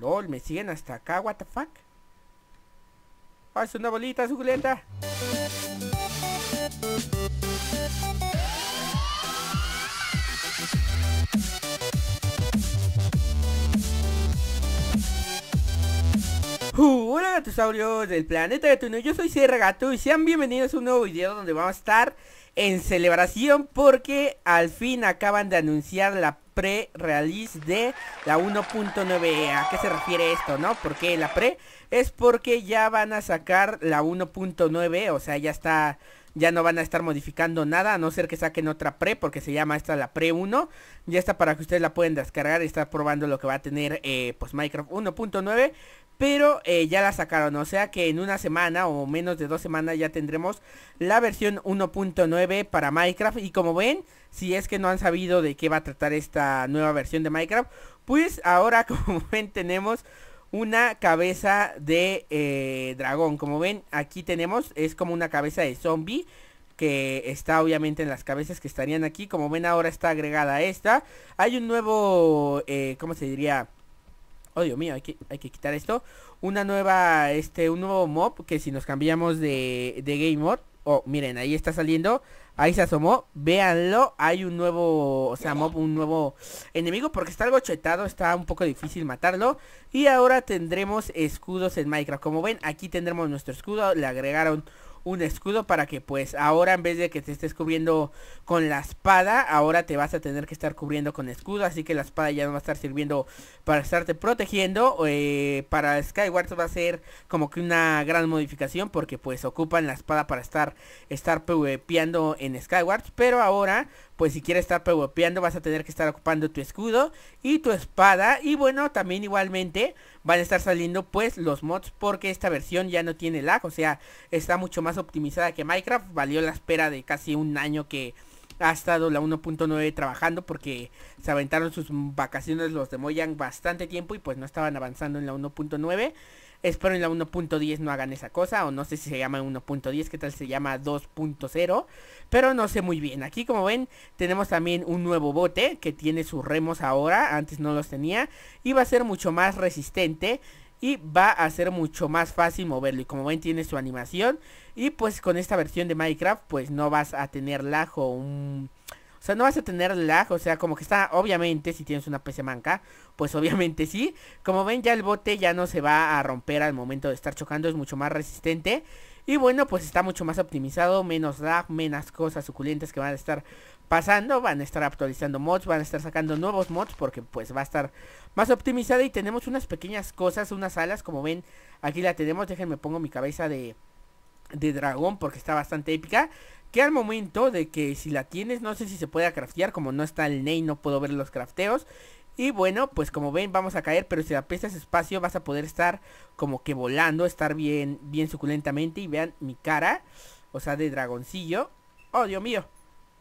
LOL, me siguen hasta acá, what the fuck Haz una bolita suculenta Uh, hola gatosaurios del planeta de Gatuno, yo soy Sierra Gato y sean bienvenidos a un nuevo video donde vamos a estar en celebración porque al fin acaban de anunciar la pre-release de la 1.9. E ¿A qué se refiere esto, no? ¿Por qué la pre es porque ya van a sacar la 1.9, e o sea, ya está ya no van a estar modificando nada, a no ser que saquen otra pre, porque se llama esta la pre 1. Ya está para que ustedes la puedan descargar y estar probando lo que va a tener eh, pues Minecraft 1.9 pero eh, ya la sacaron, o sea que en una semana o menos de dos semanas ya tendremos la versión 1.9 para Minecraft y como ven, si es que no han sabido de qué va a tratar esta nueva versión de Minecraft, pues ahora como ven tenemos una cabeza de eh, dragón, como ven aquí tenemos, es como una cabeza de zombie que está obviamente en las cabezas que estarían aquí, como ven ahora está agregada esta, hay un nuevo, eh, ¿cómo se diría?, Oh, Dios mío, hay que, hay que quitar esto. Una nueva, este, un nuevo mob que si nos cambiamos de, de game mode. Oh, miren, ahí está saliendo. Ahí se asomó. Véanlo. Hay un nuevo, o sea, mob, un nuevo enemigo porque está algo chetado. Está un poco difícil matarlo. Y ahora tendremos escudos en Minecraft. Como ven, aquí tendremos nuestro escudo. Le agregaron un escudo para que pues ahora en vez de que te estés cubriendo con la espada, ahora te vas a tener que estar cubriendo con escudo, así que la espada ya no va a estar sirviendo para estarte protegiendo. Eh, para Skyward va a ser como que una gran modificación porque pues ocupan la espada para estar, estar eh, PvPeando en Skyward, pero ahora pues si quieres estar pegopeando vas a tener que estar ocupando tu escudo y tu espada. Y bueno, también igualmente van a estar saliendo pues los mods porque esta versión ya no tiene lag. O sea, está mucho más optimizada que Minecraft. Valió la espera de casi un año que ha estado la 1.9 trabajando porque se aventaron sus vacaciones los de Mojang bastante tiempo y pues no estaban avanzando en la 1.9. Espero en la 1.10 no hagan esa cosa. O no sé si se llama 1.10, qué tal se llama 2.0. Pero no sé muy bien. Aquí como ven tenemos también un nuevo bote que tiene sus remos ahora. Antes no los tenía. Y va a ser mucho más resistente. Y va a ser mucho más fácil moverlo. Y como ven tiene su animación. Y pues con esta versión de Minecraft pues no vas a tener lajo o un o sea, no vas a tener lag, o sea, como que está, obviamente, si tienes una PC manca, pues obviamente sí. Como ven, ya el bote ya no se va a romper al momento de estar chocando, es mucho más resistente. Y bueno, pues está mucho más optimizado, menos lag, menos cosas suculentas que van a estar pasando, van a estar actualizando mods, van a estar sacando nuevos mods porque pues va a estar más optimizada y tenemos unas pequeñas cosas, unas alas, como ven, aquí la tenemos, déjenme pongo mi cabeza de de dragón porque está bastante épica. Que al momento de que si la tienes, no sé si se puede craftear, como no está el Ney, no puedo ver los crafteos. Y bueno, pues como ven vamos a caer, pero si apestas espacio vas a poder estar como que volando, estar bien, bien suculentamente. Y vean mi cara, o sea, de dragoncillo. Oh, Dios mío.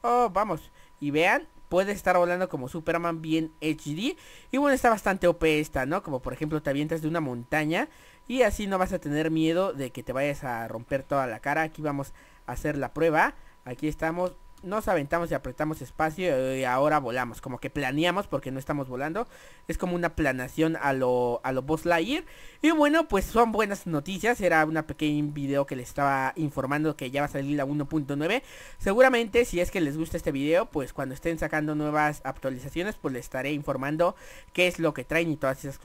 Oh, vamos. Y vean, Puede estar volando como Superman bien HD. Y bueno, está bastante OP esta, ¿no? Como por ejemplo te avientas de una montaña y así no vas a tener miedo de que te vayas a romper toda la cara. Aquí vamos a hacer la prueba. Aquí estamos nos aventamos y apretamos espacio y eh, ahora volamos. Como que planeamos porque no estamos volando. Es como una planación a lo, a Boss Lightyear. Y bueno, pues son buenas noticias. Era un pequeño video que les estaba informando que ya va a salir la 1.9. Seguramente si es que les gusta este video, pues cuando estén sacando nuevas actualizaciones, pues les estaré informando qué es lo que traen y todas esas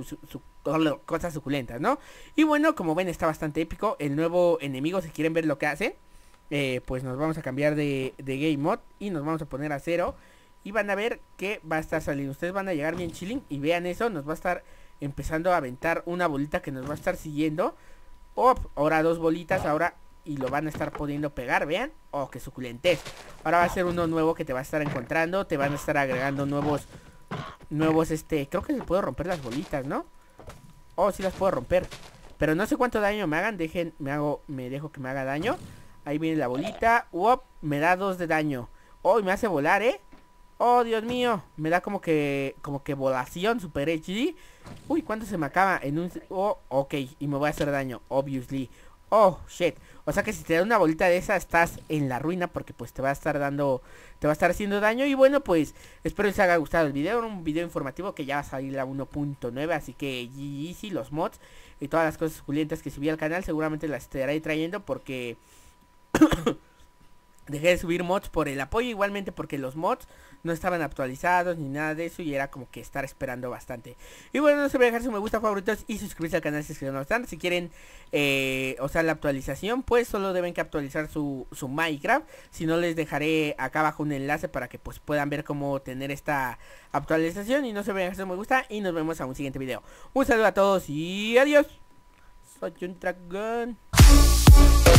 cosas suculentas, ¿no? Y bueno, como ven está bastante épico. El nuevo enemigo, si quieren ver lo que hace. Eh, pues nos vamos a cambiar de, de game mod y nos vamos a poner a cero. Y van a ver que va a estar saliendo. Ustedes van a llegar bien chilling y vean eso. Nos va a estar empezando a aventar una bolita que nos va a estar siguiendo. o ahora dos bolitas, ahora y lo van a estar pudiendo pegar, vean. Oh, qué suculentez. Ahora va a ser uno nuevo que te va a estar encontrando. Te van a estar agregando nuevos. Nuevos, este. Creo que se puedo romper las bolitas, ¿no? Oh, sí las puedo romper. Pero no sé cuánto daño me hagan. Dejen, me hago. Me dejo que me haga daño. Ahí viene la bolita. ¡Wop! Me da dos de daño. ¡Oh! Y me hace volar, ¿eh? ¡Oh, Dios mío! Me da como que... Como que volación super HD. Uy, ¿cuánto se me acaba? En un... Oh, ok. Y me voy a hacer daño, obviously. Oh, shit. O sea que si te da una bolita de esa estás en la ruina porque pues te va a estar dando, te va a estar haciendo daño. Y bueno, pues espero les haya gustado el video, un video informativo que ya va a salir la 1.9, así que GG, los mods y todas las cosas suculentas que subí al canal seguramente las estaré trayendo porque... dejé de subir mods por el apoyo igualmente porque los mods no estaban actualizados ni nada de eso y era como que estar esperando bastante y bueno no se olviden dejar su me gusta favoritos y suscribirse al canal si es que no están si quieren eh, o sea la actualización pues solo deben que actualizar su, minecraft si no les dejaré acá abajo un enlace para que pues puedan ver cómo tener esta actualización y no se olviden dejar su me gusta y nos vemos a un siguiente video un saludo a todos y adiós soy un dragón